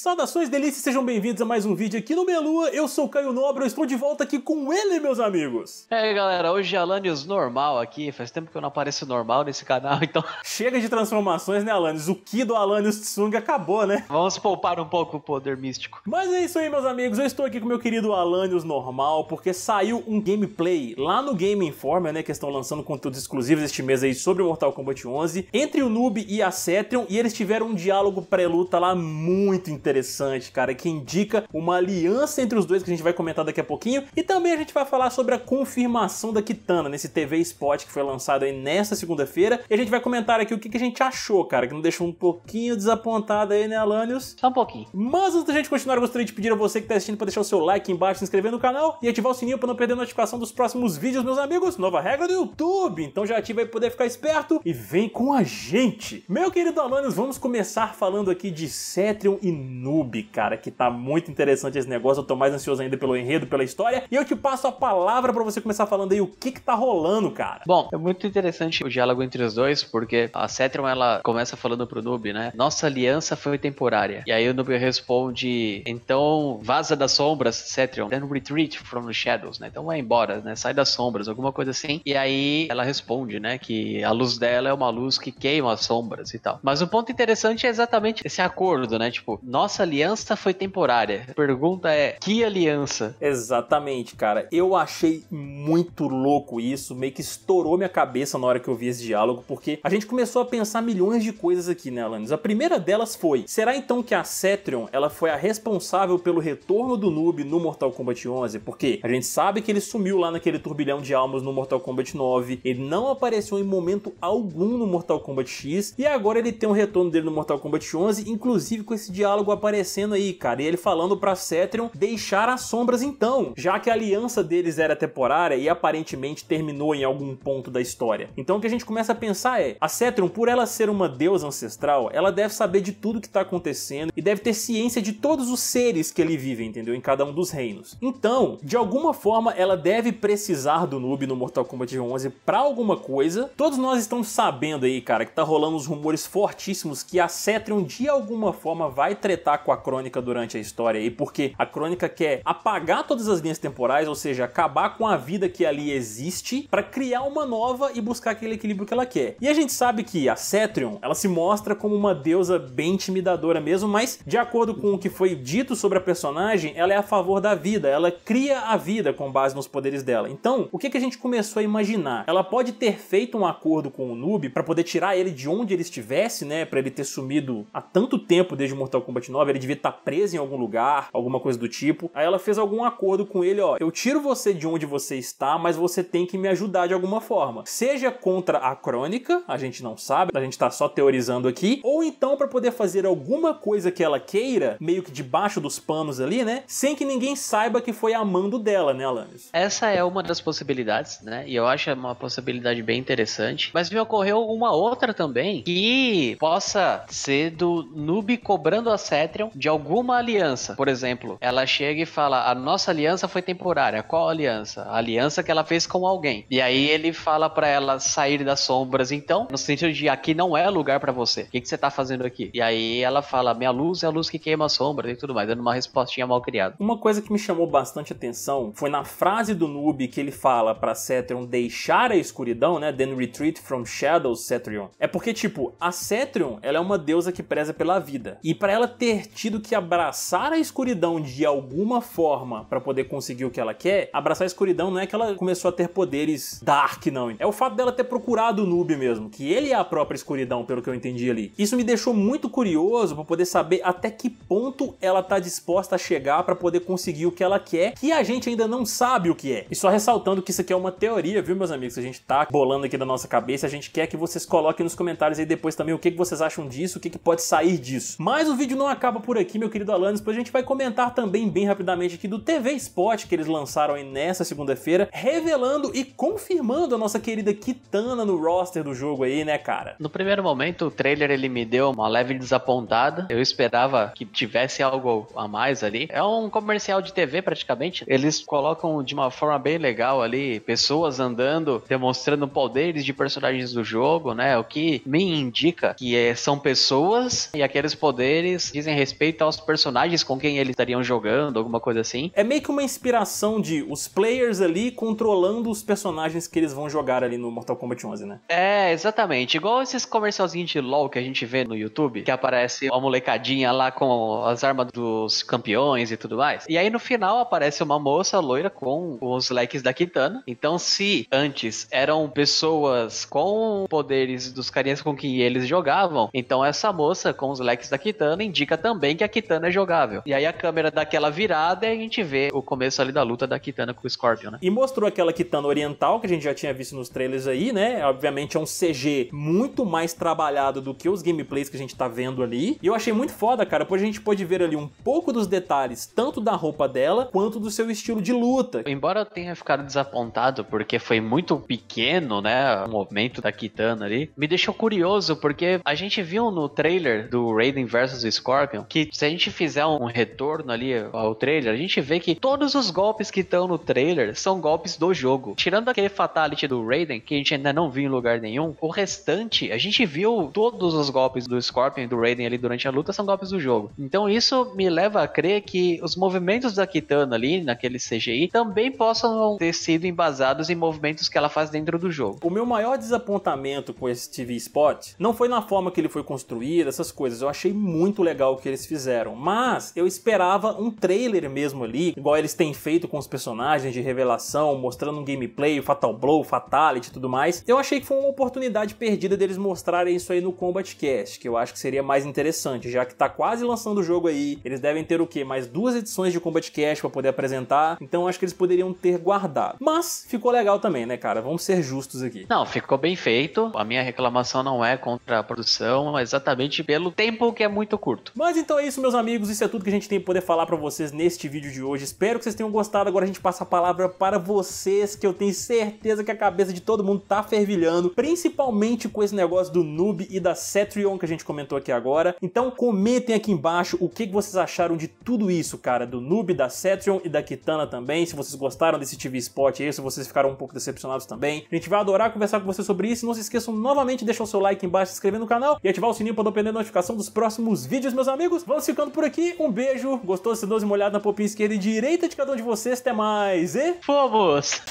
Saudações delícias, sejam bem-vindos a mais um vídeo aqui no Melua. Eu sou o Caio Nobre, eu estou de volta aqui com ele, meus amigos. É, galera, hoje é normal aqui. Faz tempo que eu não apareço normal nesse canal, então. Chega de transformações, né, Alanios? O Ki do Alanios Tsung acabou, né? Vamos poupar um pouco o poder místico. Mas é isso aí, meus amigos. Eu estou aqui com meu querido Alanios normal, porque saiu um gameplay lá no Game Informer, né, que estão lançando conteúdos exclusivos este mês aí sobre Mortal Kombat 11, entre o Noob e a Cetrion, e eles tiveram um diálogo pré-luta lá muito interessante interessante, cara, que indica uma aliança entre os dois que a gente vai comentar daqui a pouquinho. E também a gente vai falar sobre a confirmação da Kitana nesse TV Spot que foi lançado aí nesta segunda-feira. E a gente vai comentar aqui o que, a gente achou, cara, que não deixou um pouquinho desapontado aí, né, Alanios? Só um pouquinho. Mas antes da gente continuar, eu gostaria de pedir a você que está assistindo para deixar o seu like embaixo, se inscrever no canal e ativar o sininho para não perder a notificação dos próximos vídeos, meus amigos. Nova regra do YouTube. Então já ativa aí para poder ficar esperto e vem com a gente. Meu querido Alanios, vamos começar falando aqui de Cetrion e noob, cara, que tá muito interessante esse negócio. Eu tô mais ansioso ainda pelo enredo, pela história. E eu te passo a palavra para você começar falando aí o que que tá rolando, cara. Bom, é muito interessante o diálogo entre os dois, porque a Cetron, ela começa falando pro noob, né? Nossa aliança foi temporária. E aí o noob responde, então vaza das sombras, Cetron, then retreat from the shadows, né? Então vai embora, né? Sai das sombras, alguma coisa assim. E aí ela responde, né? Que a luz dela é uma luz que queima as sombras e tal. Mas o ponto interessante é exatamente esse acordo, né? Tipo, nós nossa aliança foi temporária. A pergunta é: que aliança? Exatamente, cara. Eu achei muito louco isso, meio que estourou minha cabeça na hora que eu vi esse diálogo, porque a gente começou a pensar milhões de coisas aqui, né, Alanis? A primeira delas foi: será então que a Cetrion ela foi a responsável pelo retorno do Noob no Mortal Kombat 11? Porque a gente sabe que ele sumiu lá naquele turbilhão de almas no Mortal Kombat 9, ele não apareceu em momento algum no Mortal Kombat X, e agora ele tem um retorno dele no Mortal Kombat 11, inclusive com esse diálogo aparecendo aí, cara. E ele falando para Cetrion deixar as sombras então, já que a aliança deles era temporária e aparentemente terminou em algum ponto da história. Então o que a gente começa a pensar é, a Cetrion, por ela ser uma deusa ancestral, ela deve saber de tudo que tá acontecendo e deve ter ciência de todos os seres que ele vive, entendeu? Em cada um dos reinos. Então, de alguma forma, ela deve precisar do noob no Mortal Kombat 11 para alguma coisa. Todos nós estamos sabendo aí, cara, que tá rolando uns rumores fortíssimos que a Cetrion de alguma forma vai tretar tretar tá com a crônica durante a história aí, porque a crônica quer apagar todas as linhas temporais, ou seja, acabar com a vida que ali existe para criar uma nova e buscar aquele equilíbrio que ela quer. E a gente sabe que a Cetrion, ela se mostra como uma deusa bem intimidadora mesmo, mas de acordo com o que foi dito sobre a personagem, ela é a favor da vida, ela cria a vida com base nos poderes dela. Então, o que, que a gente começou a imaginar? Ela pode ter feito um acordo com o Noob para poder tirar ele de onde ele estivesse, né, para ele ter sumido há tanto tempo desde Mortal Kombat 9, ele devia estar tá preso em algum lugar, alguma coisa do tipo. Aí ela fez algum acordo com ele, ó, eu tiro você de onde você está, mas você tem que me ajudar de alguma forma. Seja contra a crônica, a gente não sabe, a gente tá só teorizando aqui, ou então para poder fazer alguma coisa que ela queira, meio que debaixo dos panos ali, né? Sem que ninguém saiba que foi a mando dela, né, Alanis? Essa é uma das possibilidades, né? E eu acho uma possibilidade bem interessante. Mas me ocorreu uma outra também que possa ser do Noob cobrando acesso de alguma aliança. Por exemplo, ela chega e fala: A nossa aliança foi temporária. Qual aliança? A aliança que ela fez com alguém. E aí ele fala para ela sair das sombras, então, no sentido de aqui não é lugar para você. O que, que, você tá fazendo aqui? E aí ela fala: Minha luz é a luz que queima as sombras e tudo mais, dando uma respostinha mal criada. Uma coisa que me chamou bastante atenção foi na frase do Noob que ele fala para Cetrion deixar a escuridão, né? Then retreat from shadows, Cetrion. É porque, tipo, a Cetrion, ela é uma deusa que preza pela vida. E para ela ter ter tido que abraçar a escuridão de alguma forma para poder conseguir o que ela quer, abraçar a escuridão não é que ela começou a ter poderes dark, não. É o fato dela ter procurado o Noob mesmo, que ele é a própria escuridão, pelo que eu entendi ali. Isso me deixou muito curioso para poder saber até que ponto ela tá disposta a chegar para poder conseguir o que ela quer, que a gente ainda não sabe o que é. E só ressaltando que isso aqui é uma teoria, viu, meus amigos? A gente tá bolando aqui da nossa cabeça, a gente quer que vocês coloquem nos comentários aí depois também o que, que vocês acham disso, o que, que pode sair disso. Mas o vídeo não acaba acaba por aqui, meu querido Alanis, pois a gente vai comentar também bem rapidamente aqui do TV Spot que eles lançaram aí nessa segunda-feira, revelando e confirmando a nossa querida Kitana no roster do jogo aí, né, cara? No primeiro momento, o trailer ele me deu uma leve desapontada. Eu esperava que tivesse algo a mais ali. É um comercial de TV praticamente. Eles colocam de uma forma bem legal ali pessoas andando, demonstrando poderes de personagens do jogo, né? O que me indica que eh, são pessoas e aqueles poderes dizem dizem respeito aos personagens com quem eles estariam jogando, alguma coisa assim. É meio que uma inspiração de os players ali controlando os personagens que eles vão jogar ali no Mortal Kombat 11, né? É, exatamente. Igual esses comercialzinhos de LoL que a gente vê no YouTube, que aparece uma molecadinha lá com as armas dos campeões e tudo mais. E aí no final aparece uma moça loira com os leques da Kitana. Então, se antes eram pessoas com poderes dos carinhas com quem eles jogavam, então essa moça com os leques da Kitana indica indica também que a Kitana é jogável. E aí a câmera dá aquela virada e a gente vê o começo ali da luta da Kitana com o Scorpion, né? E mostrou aquela Kitana oriental que a gente já tinha visto nos trailers aí, né? Obviamente é um CG muito mais trabalhado do que os gameplays que a gente tá vendo ali. E eu achei muito foda, cara, pois a gente pôde ver ali um pouco dos detalhes, tanto da roupa dela quanto do seu estilo de luta. Embora eu tenha ficado desapontado porque foi muito pequeno, né? O momento da Kitana ali, me deixou curioso porque a gente viu no trailer do Raiden versus Scorpion que se a gente fizer um retorno ali ao trailer, a gente vê que todos os golpes que estão no trailer são golpes do jogo. Tirando aquele fatality do Raiden, que a gente ainda não viu em lugar nenhum, o restante, a gente viu todos os golpes do Scorpion e do Raiden ali durante a luta são golpes do jogo. Então isso me leva a crer que os movimentos da Kitana ali, naquele CGI, também possam ter sido embasados em movimentos que ela faz dentro do jogo. O meu maior desapontamento com esse TV Spot não foi na forma que ele foi construído, essas coisas. Eu achei muito legal legal que eles fizeram. Mas eu esperava um trailer mesmo ali, igual eles têm feito com os personagens de revelação, mostrando um gameplay, Fatal Blow, Fatality e tudo mais. Eu achei que foi uma oportunidade perdida deles mostrarem isso aí no Combat Cast, que eu acho que seria mais interessante, já que tá quase lançando o jogo aí. Eles devem ter o quê? Mais duas edições de Combat Cast para poder apresentar. Então acho que eles poderiam ter guardado. Mas ficou legal também, né, cara? Vamos ser justos aqui. Não, ficou bem feito. A minha reclamação não é contra a produção, é exatamente pelo tempo que é muito curto. Mas então é isso, meus amigos. Isso é tudo que a gente tem para poder falar para vocês neste vídeo de hoje. Espero que vocês tenham gostado. Agora a gente passa a palavra para vocês, que eu tenho certeza que a cabeça de todo mundo tá fervilhando, principalmente com esse negócio do Noob e da Cetrion que a gente comentou aqui agora. Então comentem aqui embaixo o que vocês acharam de tudo isso, cara, do Noob, da Cetrion e da Kitana também. Se vocês gostaram desse TV Spot aí, se vocês ficaram um pouco decepcionados também. A gente vai adorar conversar com vocês sobre isso. Não se esqueçam novamente de deixar o seu like embaixo, se inscrever no canal e ativar o sininho para não perder a notificação dos próximos vídeos, meus meus amigos. Vamos ficando por aqui. Um beijo gostoso, sedoso e molhado na popinha esquerda e direita de cada um de vocês. Até mais e... Fomos!